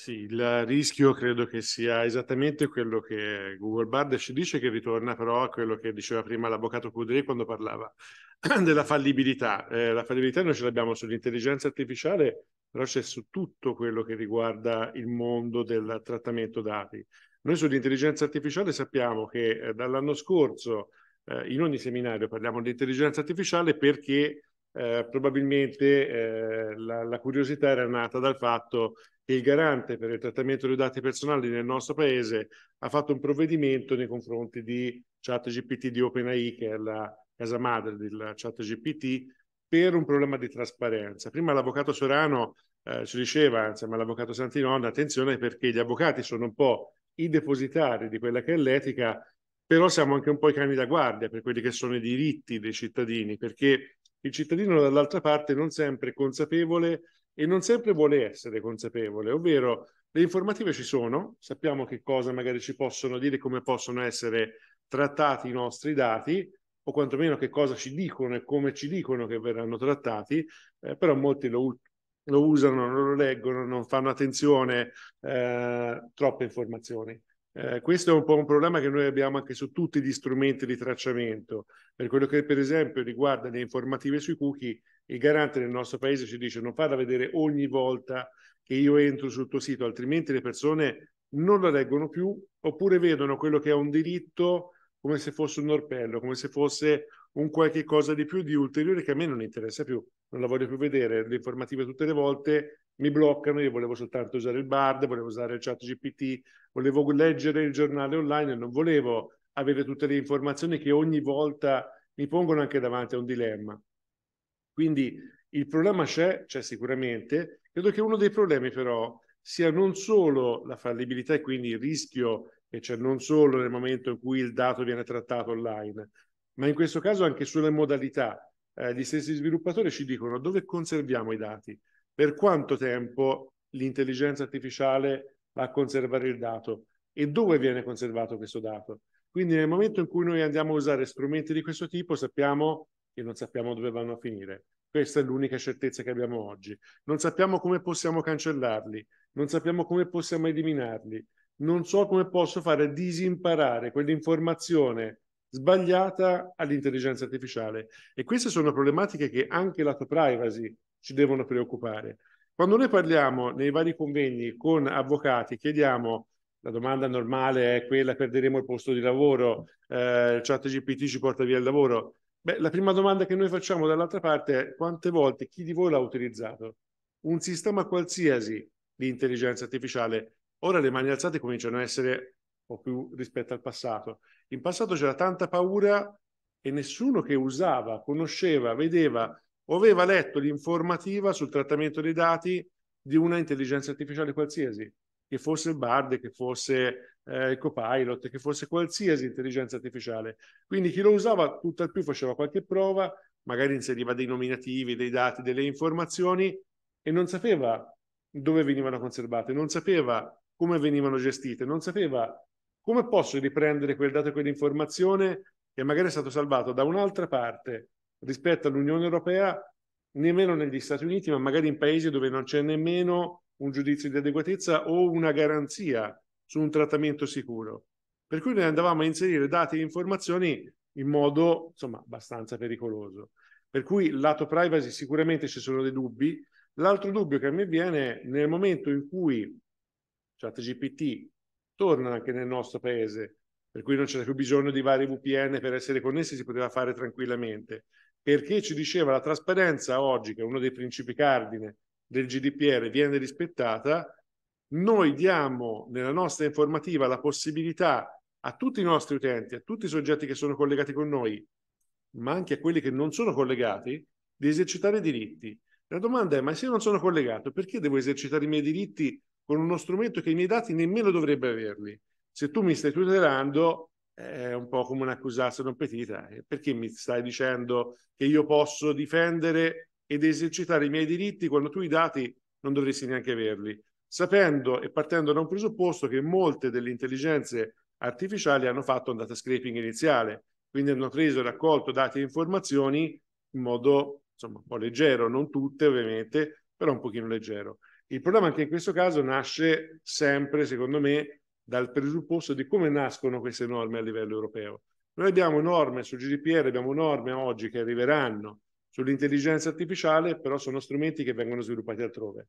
Sì, il rischio credo che sia esattamente quello che Google Bard ci dice, che ritorna però a quello che diceva prima l'avvocato Cudré quando parlava della fallibilità. Eh, la fallibilità noi ce l'abbiamo sull'intelligenza artificiale, però c'è su tutto quello che riguarda il mondo del trattamento dati. Noi sull'intelligenza artificiale sappiamo che eh, dall'anno scorso eh, in ogni seminario parliamo di intelligenza artificiale perché eh, probabilmente eh, la, la, curiosità era nata dal fatto che il garante per il trattamento dei dati personali nel nostro paese ha fatto un provvedimento nei confronti di ChatGPT di OpenAI, che è la casa madre del ChatGPT, per un problema di trasparenza. Prima l'avvocato Sorano eh, ci diceva, insomma, l'avvocato Santinonna, attenzione perché gli avvocati sono un po' i depositari di quella che è l'etica, però siamo anche un po' i cani da guardia per quelli che sono i diritti dei cittadini, perché il cittadino dall'altra parte non sempre è consapevole e non sempre vuole essere consapevole, ovvero le informative ci sono, sappiamo che cosa magari ci possono dire, come possono essere trattati i nostri dati, o quantomeno che cosa ci dicono e come ci dicono che verranno trattati, eh, però molti lo, lo, usano, non lo leggono, non fanno attenzione, eh, troppe informazioni. Eh, questo è un po' un problema che noi abbiamo anche su tutti gli strumenti di tracciamento. Per quello che, per esempio, riguarda le informative sui cookie, il garante nel nostro paese ci dice non farla vedere ogni volta che io entro sul tuo sito, altrimenti le persone non la leggono più oppure vedono quello che è un diritto come se fosse un orpello, come se fosse un qualche cosa di più, di ulteriore che a me non interessa più, non la voglio più vedere, le informative tutte le volte mi bloccano, io volevo soltanto usare il Bard, volevo usare il chat GPT, volevo leggere il giornale online e non volevo avere tutte le informazioni che ogni volta mi pongono anche davanti a un dilemma. Quindi il problema c'è, c'è sicuramente. Credo che uno dei problemi però sia non solo la fallibilità e quindi il rischio che c'è non solo nel momento in cui il dato viene trattato online, ma in questo caso anche sulle modalità. Eh, gli stessi sviluppatori ci dicono dove conserviamo i dati, per quanto tempo l'intelligenza artificiale va a conservare il dato e dove viene conservato questo dato. Quindi nel momento in cui noi andiamo a usare strumenti di questo tipo sappiamo che non sappiamo dove vanno a finire. Questa è l'unica certezza che abbiamo oggi. Non sappiamo come possiamo cancellarli, non sappiamo come possiamo eliminarli, non so come posso fare a disimparare quell'informazione sbagliata all'intelligenza artificiale. E queste sono problematiche che anche lato privacy ci devono preoccupare. Quando noi parliamo nei vari convegni con avvocati, chiediamo, la domanda normale è quella, perderemo il posto di lavoro, eh, GPT ci porta via il lavoro. Beh, la prima domanda che noi facciamo dall'altra parte è quante volte chi di voi l'ha utilizzato? Un sistema qualsiasi di intelligenza artificiale. Ora le mani alzate cominciano a essere un po' più rispetto al passato. In passato c'era tanta paura e nessuno che usava, conosceva, vedeva aveva letto l'informativa sul trattamento dei dati di una intelligenza artificiale qualsiasi, che fosse il Bard, che fosse eh, il Copilot, che fosse qualsiasi intelligenza artificiale. Quindi chi lo usava tutt'al più faceva qualche prova, magari inseriva dei nominativi, dei dati, delle informazioni e non sapeva dove venivano conservate, non sapeva come venivano gestite, non sapeva come posso riprendere quel dato e quell'informazione che magari è stato salvato da un'altra parte rispetto all'Unione Europea, nemmeno negli Stati Uniti, ma magari in paesi dove non c'è nemmeno un giudizio di adeguatezza o una garanzia su un trattamento sicuro. Per cui noi andavamo a inserire dati e informazioni in modo, insomma, abbastanza pericoloso. Per cui lato privacy sicuramente ci sono dei dubbi. L'altro dubbio che a me viene nel momento in cui ChatGPT torna anche nel nostro paese, per cui non c'era più bisogno di vari VPN per essere connessi, si poteva fare tranquillamente perché ci diceva la trasparenza oggi, che è uno dei principi cardine del GDPR, viene rispettata, noi diamo nella nostra informativa la possibilità a tutti i nostri utenti, a tutti i soggetti che sono collegati con noi, ma anche a quelli che non sono collegati, di esercitare diritti. La domanda è, ma se io non sono collegato, perché devo esercitare i miei diritti con uno strumento che i miei dati nemmeno dovrebbe averli? Se tu mi stai tutelando, è un po' come un accusato non petita. Eh. Perché mi stai dicendo che io posso difendere ed esercitare i miei diritti quando tu i dati non dovresti neanche averli? Sapendo e partendo da un presupposto che molte delle intelligenze artificiali hanno fatto un data scraping iniziale, quindi hanno preso e raccolto dati e informazioni in modo insomma un po' leggero, non tutte ovviamente, però un pochino leggero. Il problema anche in questo caso nasce sempre, secondo me, dal presupposto di come nascono queste norme a livello europeo. Noi abbiamo norme sul GDPR, abbiamo norme oggi che arriveranno sull'intelligenza artificiale, però sono strumenti che vengono sviluppati altrove.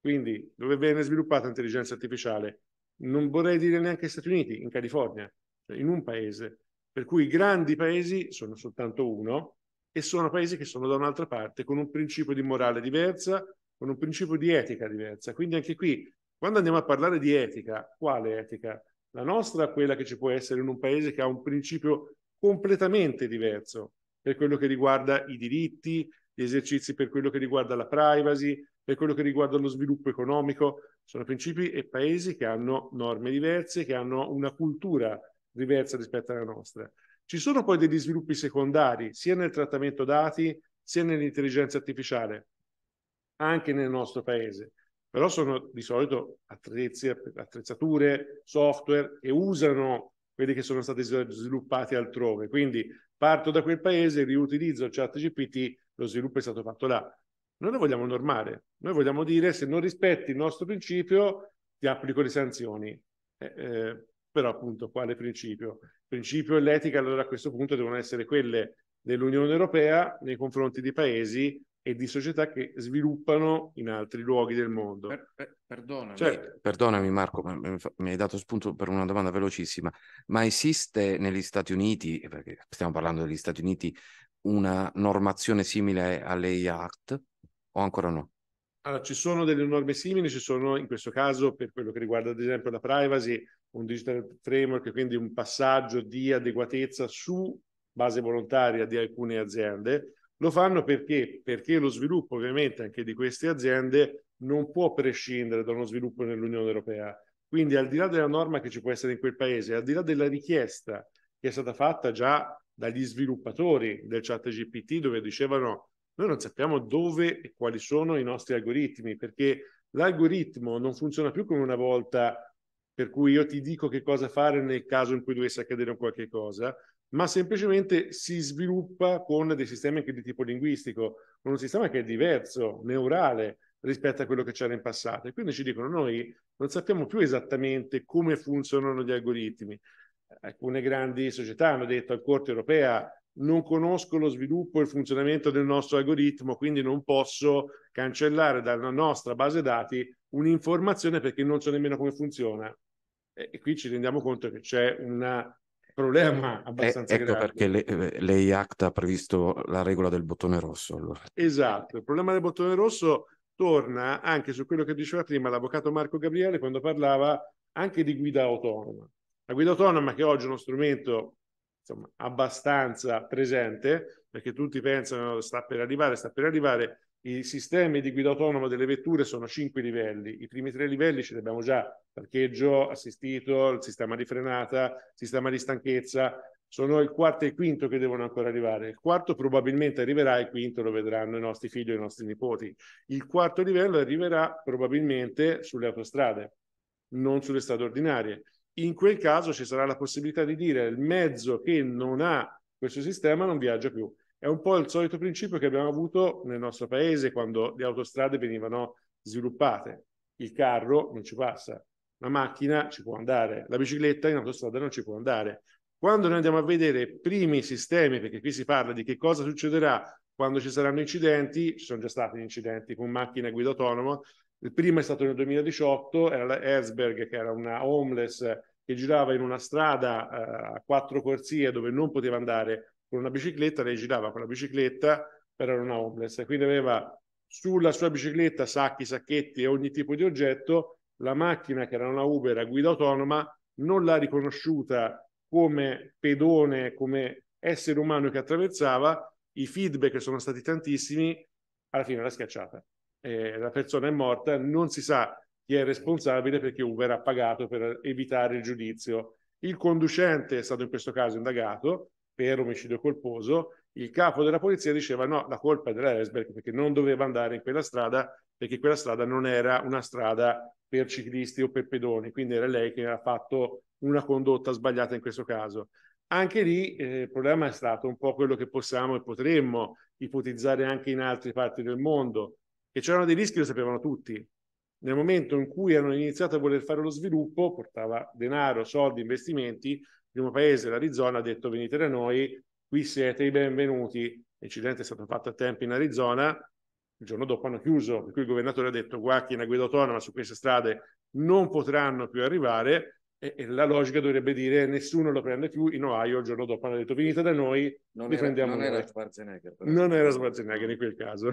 Quindi dove viene sviluppata l'intelligenza artificiale? Non vorrei dire neanche negli Stati Uniti, in California, cioè in un paese. Per cui i grandi paesi sono soltanto uno e sono paesi che sono da un'altra parte, con un principio di morale diversa, con un principio di etica diversa. Quindi anche qui quando andiamo a parlare di etica, quale etica? La nostra, quella che ci può essere in un paese che ha un principio completamente diverso per quello che riguarda i diritti, gli esercizi per quello che riguarda la privacy, per quello che riguarda lo sviluppo economico. Sono principi e paesi che hanno norme diverse, che hanno una cultura diversa rispetto alla nostra. Ci sono poi degli sviluppi secondari, sia nel trattamento dati, sia nell'intelligenza artificiale, anche nel nostro paese però sono di solito attrezzi, attrezzature, software che usano quelli che sono stati sviluppati altrove. Quindi parto da quel paese, riutilizzo chat GPT, lo sviluppo è stato fatto là. Noi lo vogliamo normare, noi vogliamo dire se non rispetti il nostro principio ti applico le sanzioni. Eh, eh, però appunto quale principio? Il principio e l'etica allora a questo punto devono essere quelle dell'Unione Europea nei confronti di paesi e di società che sviluppano in altri luoghi del mondo. Per, per, perdonami. Certo. perdonami. Marco, mi hai dato spunto per una domanda velocissima, ma esiste negli Stati Uniti, eh, perché stiamo parlando degli Stati Uniti, una normazione simile all'AI Act o ancora no? Allora, ci sono delle norme simili, ci sono in questo caso per quello che riguarda ad esempio la privacy, un digital framework, quindi un passaggio di adeguatezza su base volontaria di alcune aziende lo fanno perché? Perché lo sviluppo ovviamente anche di queste aziende non può prescindere da uno sviluppo nell'Unione Europea. Quindi al di là della norma che ci può essere in quel paese, al di là della richiesta che è stata fatta già dagli sviluppatori del chat GPT dove dicevano noi non sappiamo dove e quali sono i nostri algoritmi perché l'algoritmo non funziona più come una volta per cui io ti dico che cosa fare nel caso in cui dovesse accadere un qualche cosa, ma semplicemente si sviluppa con dei sistemi anche di tipo linguistico, con un sistema che è diverso, neurale rispetto a quello che c'era in passato. E quindi ci dicono noi non sappiamo più esattamente come funzionano gli algoritmi. Alcune grandi società hanno detto al Corte europea non conosco lo sviluppo e il funzionamento del nostro algoritmo, quindi non posso cancellare dalla nostra base dati un'informazione perché non so nemmeno come funziona. E qui ci rendiamo conto che c'è una problema eh, abbastanza ecco eh, ecco grave. perché lei ACTA ha previsto la regola del bottone rosso. Allora. Esatto, il problema del bottone rosso torna anche su quello che diceva prima l'avvocato Marco Gabriele quando parlava anche di guida autonoma. La guida autonoma che oggi è uno strumento insomma, abbastanza presente, perché tutti pensano sta per arrivare, sta per arrivare, i sistemi di guida autonoma delle vetture sono cinque livelli. I primi tre livelli ce li abbiamo già: parcheggio assistito, il sistema di frenata, sistema di stanchezza. Sono il quarto e il quinto che devono ancora arrivare. Il quarto probabilmente arriverà, il quinto lo vedranno i nostri figli e i nostri nipoti. Il quarto livello arriverà probabilmente sulle autostrade, non sulle strade ordinarie. In quel caso ci sarà la possibilità di dire il mezzo che non ha questo sistema non viaggia più. È un po' il solito principio che abbiamo avuto nel nostro paese quando le autostrade venivano sviluppate. Il carro non ci passa, la macchina ci può andare, la bicicletta in autostrada non ci può andare. Quando noi andiamo a vedere i primi sistemi, perché qui si parla di che cosa succederà quando ci saranno incidenti, ci sono già stati incidenti con macchine a guida autonoma, il primo è stato nel 2018, era la Herzberg, che era una homeless che girava in una strada eh, a quattro corsie dove non poteva andare con una bicicletta, lei girava con la bicicletta, però era una homeless, quindi aveva sulla sua bicicletta sacchi, sacchetti e ogni tipo di oggetto, la macchina che era una Uber a guida autonoma non l'ha riconosciuta come pedone, come essere umano che attraversava, i feedback sono stati tantissimi, alla fine l'ha schiacciata. Eh, la persona è morta, non si sa chi è responsabile perché Uber ha pagato per evitare il giudizio. Il conducente è stato in questo caso indagato, per omicidio colposo, il capo della polizia diceva no, la colpa è dell'Eresberg perché non doveva andare in quella strada perché quella strada non era una strada per ciclisti o per pedoni, quindi era lei che aveva fatto una condotta sbagliata in questo caso. Anche lì eh, il problema è stato un po' quello che possiamo e potremmo ipotizzare anche in altre parti del mondo, che c'erano dei rischi lo sapevano tutti, nel momento in cui hanno iniziato a voler fare lo sviluppo, portava denaro, soldi, investimenti, il primo paese, l'Arizona, ha detto venite da noi, qui siete i benvenuti. L'incidente è stato fatto a tempo in Arizona, il giorno dopo hanno chiuso, per cui il governatore ha detto guarda chi è una guida autonoma su queste strade non potranno più arrivare e, e, la logica dovrebbe dire nessuno lo prende più, in Ohio il giorno dopo hanno detto venite da noi, non li era, prendiamo non noi. Era Schwarzenegger, non era Schwarzenegger in quel caso.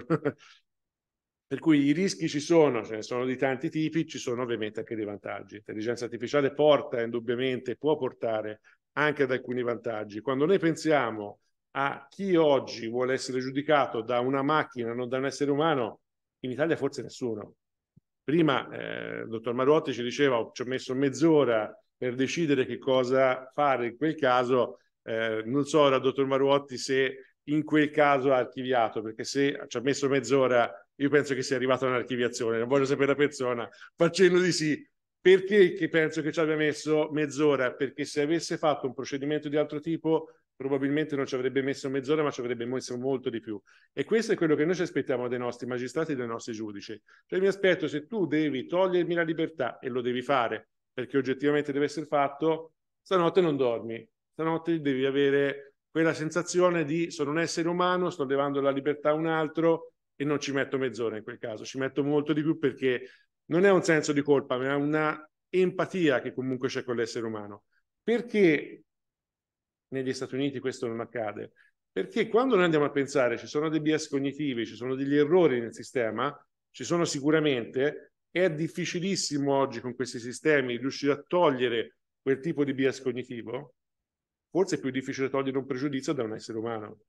Per cui i rischi ci sono, ce ne sono di tanti tipi, ci sono ovviamente anche dei vantaggi. L'intelligenza artificiale porta indubbiamente, può portare anche ad alcuni vantaggi. Quando noi pensiamo a chi oggi vuole essere giudicato da una macchina, non da un essere umano, in Italia forse nessuno. Prima eh, il dottor Maruotti ci diceva, ci ho messo mezz'ora per decidere che cosa fare in quel caso. Eh, non so ora, dottor Maruotti, se in quel caso ha archiviato, perché se ci ha messo mezz'ora, io penso che sia arrivata un'archiviazione, non voglio sapere la persona, facendo di sì. Perché che penso che ci abbia messo mezz'ora? Perché se avesse fatto un procedimento di altro tipo, probabilmente non ci avrebbe messo mezz'ora, ma ci avrebbe messo molto di più. E questo è quello che noi ci aspettiamo dai nostri magistrati e dai nostri giudici. Cioè mi aspetto se tu devi togliermi la libertà, e lo devi fare, perché oggettivamente deve essere fatto, stanotte non dormi, stanotte devi avere quella sensazione di sono un essere umano, sto levando la libertà a un altro e non ci metto mezz'ora in quel caso, ci metto molto di più perché non è un senso di colpa, ma è una empatia che comunque c'è con l'essere umano. Perché negli Stati Uniti questo non accade? Perché quando noi andiamo a pensare ci sono dei bias cognitivi, ci sono degli errori nel sistema, ci sono sicuramente, è difficilissimo oggi con questi sistemi riuscire a togliere quel tipo di bias cognitivo, forse è più difficile togliere un pregiudizio da un essere umano.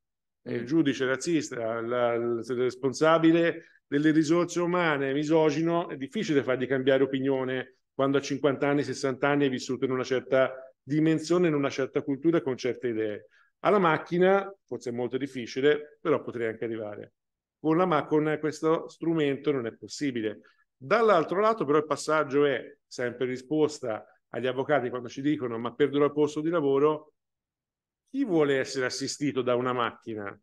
Mm. Il giudice razzista, il responsabile delle risorse umane, misogino, è difficile fargli cambiare opinione quando a 50 anni, 60 anni è vissuto in una certa dimensione, in una certa cultura, con certe idee. Alla macchina, forse è molto difficile, però potrei anche arrivare. Con, la ma- questo strumento non è possibile. Dall'altro lato, però, il passaggio è sempre risposta agli avvocati quando ci dicono ma perdo il posto di lavoro, chi vuole essere assistito da una macchina?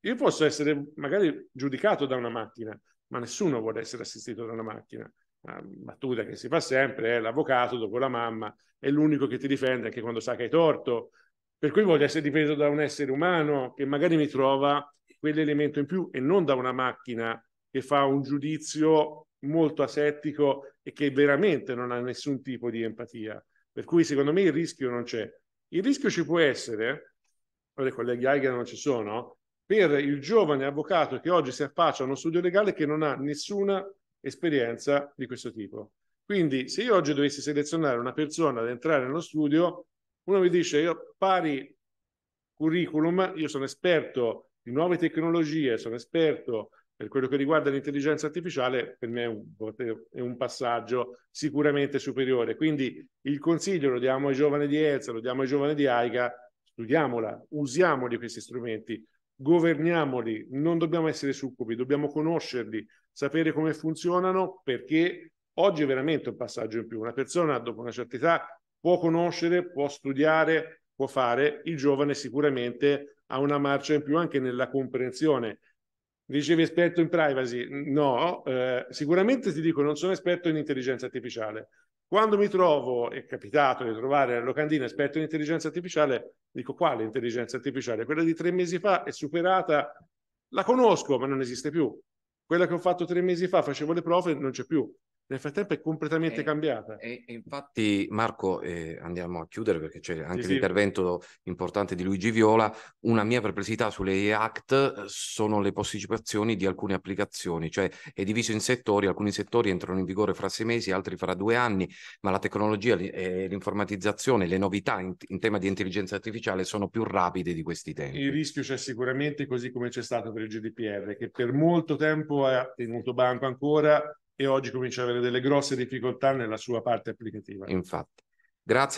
Io posso essere magari giudicato da una macchina, ma nessuno vuole essere assistito da una macchina. La battuta che si fa sempre è l'avvocato dopo la mamma, è l'unico che ti difende anche quando sa che hai torto. Per cui voglio essere difeso da un essere umano che magari mi trova quell'elemento in più e non da una macchina che fa un giudizio molto asettico e che veramente non ha nessun tipo di empatia. Per cui secondo me il rischio non c'è. Il rischio ci può essere, ora i colleghi Aiger non ci sono, per il giovane avvocato che oggi si affaccia a uno studio legale che non ha nessuna esperienza di questo tipo. Quindi se io oggi dovessi selezionare una persona ad entrare nello studio, uno mi dice io pari curriculum, io sono esperto di nuove tecnologie, sono esperto per quello che riguarda l'intelligenza artificiale, per me è un, è un passaggio sicuramente superiore. Quindi il consiglio lo diamo ai giovani di ELSA, lo diamo ai giovani di AIGA, studiamola, usiamoli questi strumenti, governiamoli, non dobbiamo essere succubi, dobbiamo conoscerli, sapere come funzionano perché oggi è veramente un passaggio in più. Una persona dopo una certa età può conoscere, può studiare, può fare, il giovane sicuramente ha una marcia in più anche nella comprensione Dicevi esperto in privacy? No, eh, sicuramente ti dico non sono esperto in intelligenza artificiale. Quando mi trovo, è capitato di trovare a locandina esperto in intelligenza artificiale, dico quale intelligenza artificiale? Quella di tre mesi fa è superata, la conosco ma non esiste più. Quella che ho fatto tre mesi fa, facevo le prove, non c'è più nel frattempo è completamente e, eh, cambiata. E, eh, e, infatti, Marco, eh, andiamo a chiudere perché c'è anche sì, l'intervento sì. importante di Luigi Viola. Una mia perplessità sulle Act eh, sono le posticipazioni di alcune applicazioni, cioè è diviso in settori, alcuni settori entrano in vigore fra sei mesi, altri fra due anni, ma la tecnologia l'informatizzazione, le novità in, in tema di intelligenza artificiale sono più rapide di questi tempi. Il rischio c'è sicuramente, così come c'è stato per il GDPR, che per molto tempo ha tenuto banco ancora e oggi comincia ad avere delle grosse difficoltà nella sua parte applicativa. Infatti. Grazie.